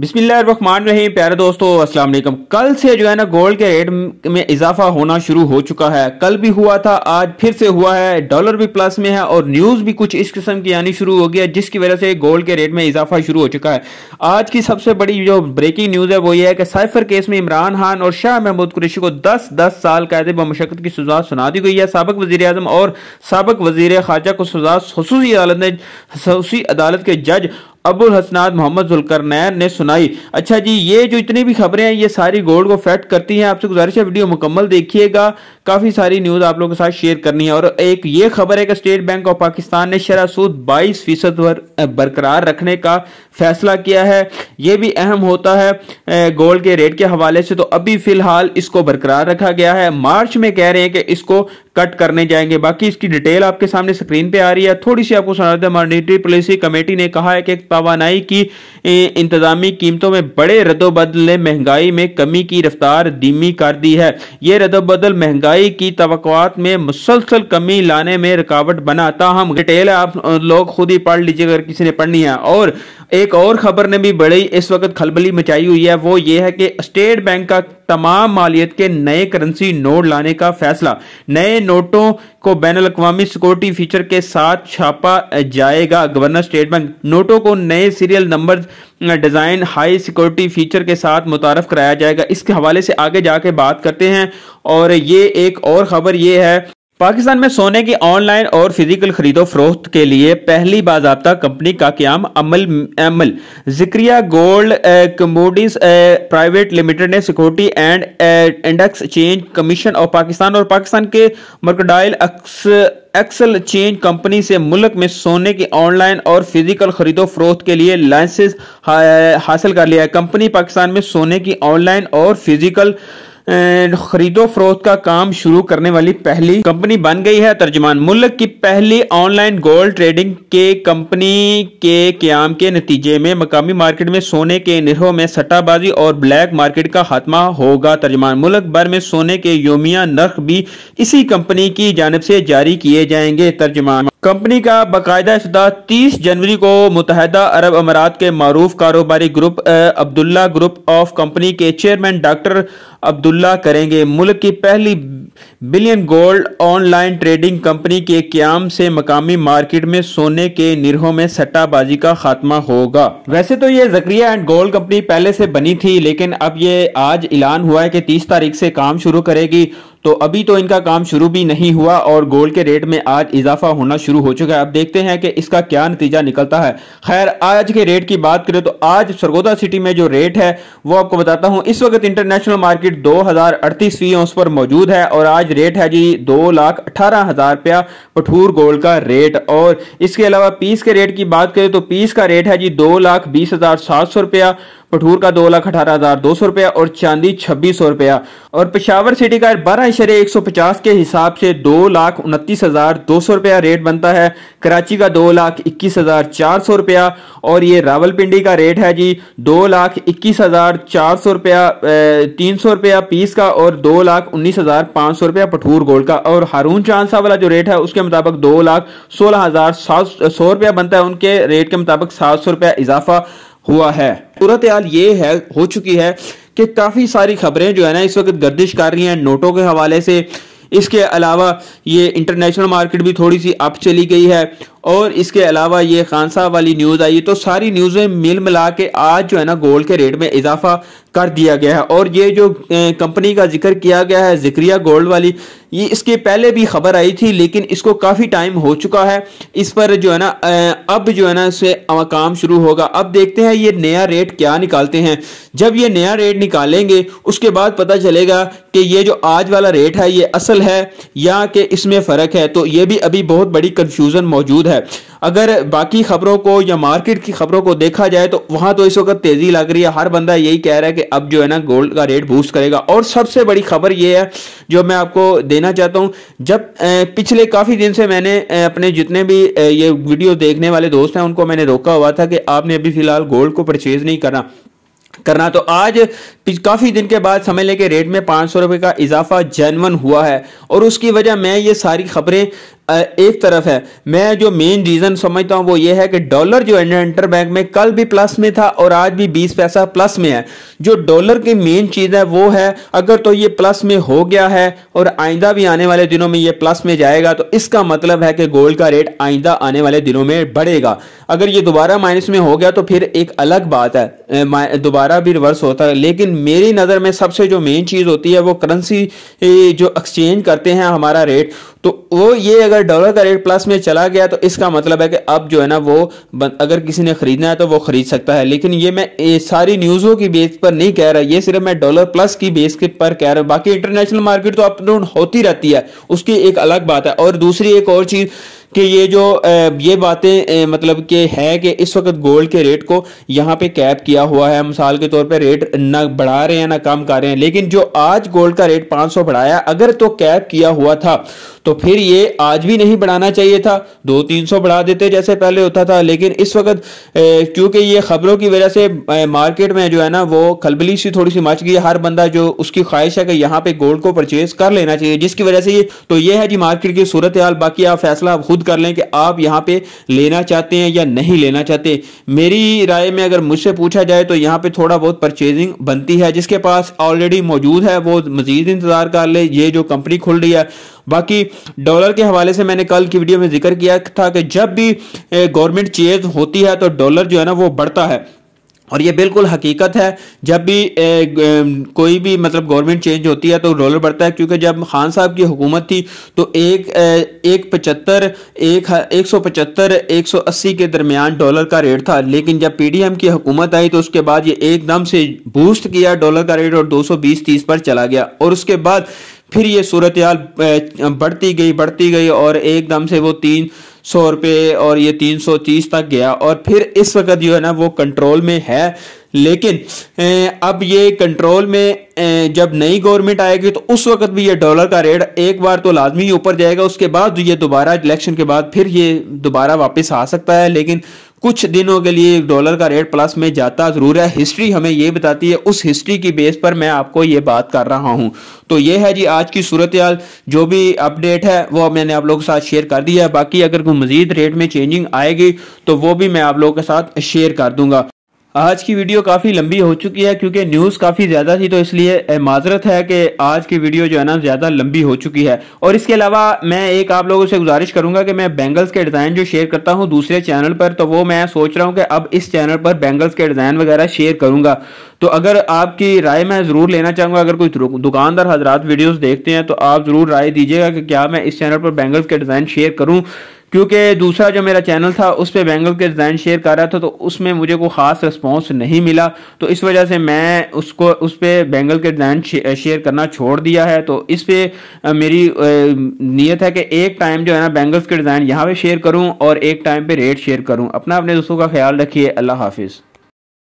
बिस्मिल्लाहमान रहीम प्यारे दोस्तों अस्सलाम वालेकुम कल से जो है ना गोल्ड के रेट में इजाफा होना शुरू हो चुका है कल भी हुआ था आज फिर से हुआ है डॉलर भी प्लस में है और न्यूज़ भी कुछ इस किस्म की आनी शुरू हो गई है जिसकी वजह से गोल्ड के रेट में इजाफा शुरू हो चुका है आज की सबसे बड़ी जो ब्रेकिंग न्यूज़ है वो ये है कि साइफर केस में इमरान खान और शाह महमूद कुरेशी को दस दस साल कैद बमशक्क़त की सजा सुना दी गई है सबक वजी अजम और सबक वज़ी खारजा को सजा खसूसी अदालत ने खसूसी अदालत के जज अबुल हसनाद मोहम्मद जुलकर नैन ने सुनाई अच्छा जी ये जो इतनी भी खबरें हैं ये सारी गोल्ड को फैक्ट करती हैं आपसे गुजारिश है वीडियो मुकम्मल देखिएगा काफ़ी सारी न्यूज़ आप लोगों के साथ शेयर करनी है और एक ये खबर है कि स्टेट बैंक ऑफ पाकिस्तान ने शरा सूद बाईस फीसद बरकरार रखने का फैसला किया है ये भी अहम होता है गोल्ड के रेट के हवाले से तो अभी फिलहाल इसको बरकरार रखा गया है मार्च में कह रहे हैं कि इसको कट करने जाएंगे बाकी इसकी डिटेल आपके सामने स्क्रीन पे आ रही है थोड़ी सी आपको सुना दें मॉनिटरी पॉलिसी कमेटी ने कहा है कि तोानाई की इंतजामी कीमतों में बड़े रदोबदल ने महंगाई में कमी की रफ्तार धीमी कर दी है ये रदोबदल महंगाई की तोक़ात में मुसलसल कमी लाने में रुकावट बनाता हम डिटेल आप लोग खुद ही पढ़ लीजिए अगर किसी ने पढ़नी है और एक और खबर ने भी बड़ी इस वक्त खलबली मचाई हुई है वो ये है कि स्टेट बैंक का तमाम मालियत के नए करेंसी नोट लाने का फैसला नए नोटों को बैन अवी सिक्योरिटी फीचर के साथ छापा जाएगा गवर्नर स्टेट बैंक नोटों को नए serial number design high security feature के साथ मुतारफ कराया जाएगा इसके हवाले से आगे जाके बात करते हैं और ये एक और खबर ये है पाकिस्तान में सोने की ऑनलाइन और फिजिकल खरीदो फरोख्त के लिए पहली बाबा कंपनी का क्याम अमल अमल Zakriya gold commodities private limited ने security and index change commission of Pakistan और पाकिस्तान के मर्कडाइल एक्सल चेंज कंपनी से मुल्क में सोने की ऑनलाइन और फिजिकल खरीदो फरोख्त के लिए लाइसेंस हासिल कर लिया है कंपनी पाकिस्तान में सोने की ऑनलाइन और फिजिकल खरीदो फरोख्त का काम शुरू करने वाली पहली कंपनी बन गई है तर्जमान मुल्क की पहली ऑनलाइन गोल्ड ट्रेडिंग के कंपनी के क्याम के नतीजे में मकामी मार्केट में सोने के निरहों में सट्टाबाजी और ब्लैक मार्केट का खात्मा होगा तर्जमान मुल्क भर में सोने के योमिया नर्ख भी इसी कंपनी की जानब से जारी किए जाएंगे तर्जमान कंपनी का बाकायदा इस तीस जनवरी को मुतहदा अरब अमारात के मरूफ कारोबारी group Abdullah group of company के चेयरमैन डॉक्टर अब्दुल्ला करेंगे मुल्क की पहली billion gold online trading company के क्याम से मकामी मार्केट में सोने के निरहों में सट्टाबाजी का खात्मा होगा वैसे तो ये जक्रिया एंड गोल्ड कंपनी पहले से बनी थी लेकिन अब ये आज ऐलान हुआ है कि तीस तारीख से काम शुरू करेगी तो अभी तो इनका काम शुरू भी नहीं हुआ और गोल्ड के रेट में आज इजाफा होना शुरू हो चुका है अब देखते हैं कि इसका क्या नतीजा निकलता है खैर आज के रेट की बात करें तो आज सरगोदा सिटी में जो रेट है वो आपको बताता हूँ इस वक्त इंटरनेशनल मार्केट दो हजार अड़तीस पर मौजूद है और आज रेट है जी दो लाख अठारह हजार रुपया पठूर गोल्ड का रेट और इसके अलावा पीस के रेट की बात करें तो पीस का रेट है जी दो लाख बीस हजार सात सौ रुपया पठूर का दो लाख अठारह हजार दो सौ रुपया और चांदी छब्बीस सौ रुपया और पिशावर सिटी का बारह इशारे एक सौ पचास के हिसाब से दो लाख उनतीस हजार दो सौ रुपया रेट बनता है कराची का दो लाख इक्कीस हजार चार सौ रुपया और ये रावलपिंडी का रेट है जी दो लाख इक्कीस हजार चार सौ रुपया तीन सौ रुपया पीस का और दो लाख उन्नीस हजार पाँच सौ रुपया पठूर गोल्ड का और हारून चांद साहब वाला जो रेट है उसके मुताबिक दो लाख सोलह हजार सात सौ रुपया बनता है उनके रेट के मुताबिक सात सौ रुपया इजाफा हुआ है सूरत हाल ये है हो चुकी है कि काफ़ी सारी खबरें जो है ना इस वक्त गर्दिश कर रही हैं नोटों के हवाले से इसके अलावा ये इंटरनेशनल मार्केट भी थोड़ी सी अप चली गई है और इसके अलावा ये खान साहब वाली न्यूज़ आई तो सारी न्यूज़ें मिल मिला के आज जो है ना गोल्ड के रेट में इजाफा कर दिया गया है और ये जो कंपनी का जिक्र किया गया है जिक्रिया गोल्ड वाली ये इसके पहले भी खबर आई थी लेकिन इसको काफ़ी टाइम हो चुका है इस पर जो है ना अब जो है ना इसे काम शुरू होगा अब देखते हैं ये नया रेट क्या निकालते हैं जब ये नया रेट निकालेंगे उसके बाद पता चलेगा कि ये जो आज वाला रेट है ये असल है या कि इसमें फ़र्क है तो ये भी अभी बहुत बड़ी कन्फ्यूज़न मौजूद है है अगर बाकी खबरों को या मार्केट की खबरों को देखा जाए तो वहां तो इस वक्त तेजी लग रही है हर बंदा यही कह रहा है कि अब जो है ना गोल्ड का रेट बूस्ट करेगा और सबसे बड़ी खबर यह है जो मैं आपको देना चाहता हूं जब पिछले काफ़ी दिन से मैंने अपने जितने भी ये वीडियो देखने वाले दोस्त हैं उनको मैंने रोका हुआ था कि आपने अभी फिलहाल गोल्ड को परचेज नहीं करना करना तो आज काफ़ी दिन के बाद समय लेके रेट में पांच सौ रुपए का इजाफा जैनवन हुआ है और उसकी वजह मैं ये सारी खबरें एक तरफ है मैं जो मेन रीज़न समझता हूं वो ये है कि डॉलर जो इंटर बैंक में कल भी प्लस में था और आज भी 20 पैसा प्लस में है जो डॉलर की मेन चीज़ है वो है अगर तो ये प्लस में हो गया है और आइंदा भी आने वाले दिनों में ये प्लस में जाएगा तो इसका मतलब है कि गोल्ड का रेट आइंदा आने वाले दिनों में बढ़ेगा अगर ये दोबारा माइनस में हो गया तो फिर एक अलग बात है दोबारा भी रिवर्स होता है लेकिन मेरी नज़र में सबसे जो मेन चीज़ होती है वो करेंसी जो एक्सचेंज करते हैं हमारा रेट तो वो ये अगर अगर डॉलर का रेट प्लस में चला गया तो इसका मतलब है कि अब जो है ना वो अगर किसी ने खरीदना है तो वो खरीद सकता है लेकिन ये मैं ये सारी न्यूज़ों की बेस पर नहीं कह रहा ये सिर्फ मैं डॉलर प्लस की बेस के पर कह रहा हूं बाकी इंटरनेशनल मार्केट तो अप डाउन होती रहती है उसकी एक अलग बात है और दूसरी एक और चीज़ कि ये जो ये बातें मतलब कि है कि इस वक्त गोल्ड के रेट को यहाँ पे कैप किया हुआ है मिसाल के तौर पे रेट ना बढ़ा रहे हैं ना कम कर रहे हैं लेकिन जो आज गोल्ड का रेट 500 बढ़ाया अगर तो कैप किया हुआ था तो फिर ये आज भी नहीं बढ़ाना चाहिए था दो तीन सौ बढ़ा देते जैसे पहले होता था लेकिन इस वक्त क्योंकि ये खबरों की वजह से मार्केट में जो है ना वो खलबली सी थोड़ी सी मच गई हर बंदा जो उसकी ख्वाहिश है कि यहाँ पे गोल्ड को परचेज कर लेना चाहिए जिसकी वजह से ये तो ये है जी मार्केट की सूरत हाल बाकी आप फैसला खुद खुद कर लें कि आप यहाँ पे लेना चाहते हैं या नहीं लेना चाहते मेरी राय में अगर मुझसे पूछा जाए तो यहाँ पे थोड़ा बहुत परचेजिंग बनती है जिसके पास ऑलरेडी मौजूद है वो मजीद इंतज़ार कर ले ये जो कंपनी खुल रही है बाकी डॉलर के हवाले से मैंने कल की वीडियो में जिक्र किया था कि जब भी गवर्नमेंट चेज होती है तो डॉलर जो है ना वो बढ़ता है और ये बिल्कुल हकीकत है जब भी ए, ए, कोई भी मतलब गवर्नमेंट चेंज होती है तो डॉलर बढ़ता है क्योंकि जब खान साहब की हुकूमत थी तो एक ए, एक पचहत्तर एक एक सौ पचहत्तर एक सौ अस्सी के दरमियान डॉलर का रेट था लेकिन जब पी डी एम की हुकूमत आई तो उसके बाद ये एकदम से बूस्ट किया डॉलर का रेट और दो सौ बीस तीस पर चला गया और उसके बाद फिर ये सूरत बढ़ती गई बढ़ती गई और एकदम से वो तीन सौ रुपये और ये तीन सौ तीस तक गया और फिर इस वक्त जो है ना वो कंट्रोल में है लेकिन अब ये कंट्रोल में जब नई गवर्नमेंट आएगी तो उस वक्त भी ये डॉलर का रेट एक बार तो लाजमी ऊपर जाएगा उसके बाद ये दोबारा इलेक्शन के बाद फिर ये दोबारा वापस आ सकता है लेकिन कुछ दिनों के लिए डॉलर का रेट प्लस में जाता ज़रूर है हिस्ट्री हमें ये बताती है उस हिस्ट्री की बेस पर मैं आपको ये बात कर रहा हूँ तो ये है जी आज की सूरत हाल जो भी अपडेट है वो मैंने आप लोगों के साथ शेयर कर दिया है बाकी अगर कोई मज़ीद रेट में चेंजिंग आएगी तो वो भी मैं आप लोगों के साथ शेयर कर दूंगा आज की वीडियो काफ़ी लंबी हो चुकी है क्योंकि न्यूज़ काफ़ी ज़्यादा थी तो इसलिए माजरत है कि आज की वीडियो जो है ना ज़्यादा लंबी हो चुकी है और इसके अलावा मैं एक आप लोगों से गुजारिश करूंगा कि मैं बैंगल्स के डिज़ाइन जो शेयर करता हूं दूसरे चैनल पर तो वो मैं सोच रहा हूं कि अब इस चैनल पर बैंगल्स के डिज़ाइन वगैरह शेयर करूँगा तो अगर आपकी राय मैं ज़रूर लेना चाहूँगा अगर कोई दुकानदार हजरात वीडियोज़ देखते हैं तो आप ज़रूर राय दीजिएगा कि क्या मैं इस चैनल पर बैंगल्स के डिज़ाइन शेयर करूँ क्योंकि दूसरा जो मेरा चैनल था उस पर बैंगल के डिज़ाइन शेयर कर रहा था तो उसमें मुझे कोई ख़ास रिस्पॉन्स नहीं मिला तो इस वजह से मैं उसको उस पर बैंगल के डिज़ाइन शेयर करना छोड़ दिया है तो इस पर मेरी नीयत है कि एक टाइम जो है ना बैंगल्स के डिज़ाइन यहाँ पर शेयर करूँ और एक टाइम पर रेट शेयर करूँ अपना अपने दोस्तों का ख्याल रखिए अल्लाह हाफिज़